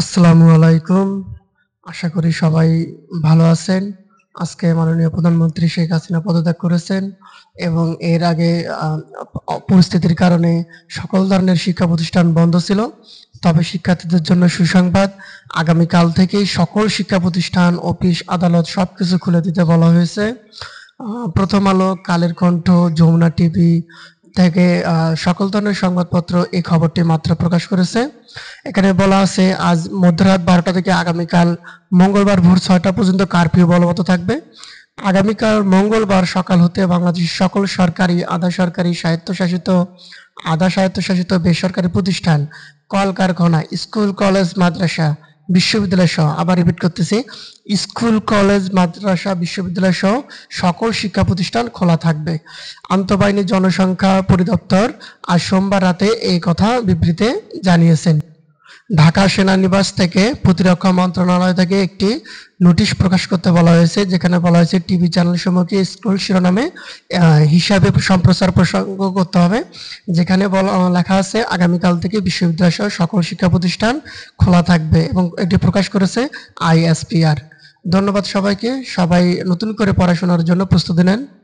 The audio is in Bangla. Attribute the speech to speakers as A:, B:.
A: আসসালামু আলাইকুম আশা করি সবাই ভালো আছেন আজকে মাননীয় প্রধানমন্ত্রী শেখ হাসিনা পদত্যাগ করেছেন এবং এর আগে পরিস্থিতির কারণে সকল ধরনের শিক্ষা প্রতিষ্ঠান বন্ধ ছিল তবে শিক্ষার্থীদের জন্য সুসংবাদ আগামীকাল থেকেই সকল শিক্ষা প্রতিষ্ঠান অফিস আদালত সব কিছু খুলে দিতে বলা হয়েছে প্রথম আলো কালের কণ্ঠ যমুনা টিভি থেকে সকল ধরনের সংবাদপত্র এই খবরটি মাত্র প্রকাশ করেছে এখানে বলা আছে আজ মধ্যরাত বারোটা থেকে আগামীকাল মঙ্গলবার ভোর ছয়টা পর্যন্ত কারফিউ বলবৎ থাকবে আগামীকাল মঙ্গলবার সকাল হতে বাংলাদেশের সকল সরকারি আধা সরকারি স্বায়ত্তশাসিত আধা স্বায়ত্তশাসিত বেসরকারি প্রতিষ্ঠান কলকারখানা স্কুল কলেজ মাদ্রাসা বিশ্ববিদ্যালয় সহ আবার রিপিট করতেছি স্কুল কলেজ মাদ্রাসা বিশ্ববিদ্যালয় সহ সকল শিক্ষা প্রতিষ্ঠান খোলা থাকবে আন্তঃবাহিনী জনসংখ্যা পরিদপ্তর আজ সোমবার রাতে এই কথা বিবৃতিতে জানিয়েছেন ঢাকা সেনানিবাস থেকে প্রতিরক্ষা মন্ত্রণালয় থেকে একটি নোটিশ প্রকাশ করতে বলা হয়েছে যেখানে বলা হয়েছে টিভি চ্যানেল সমূহকে স্কুল শিরোনামে হিসাবে সম্প্রচার প্রসঙ্গ করতে হবে যেখানে লেখা আছে আগামীকাল থেকে বিশ্ববিদ্যালয় সহ সকল শিক্ষা প্রতিষ্ঠান খোলা থাকবে এবং এটি প্রকাশ করেছে আইএসপিআর ধন্যবাদ সবাইকে সবাই নতুন করে পড়াশোনার জন্য প্রস্তুতি নেন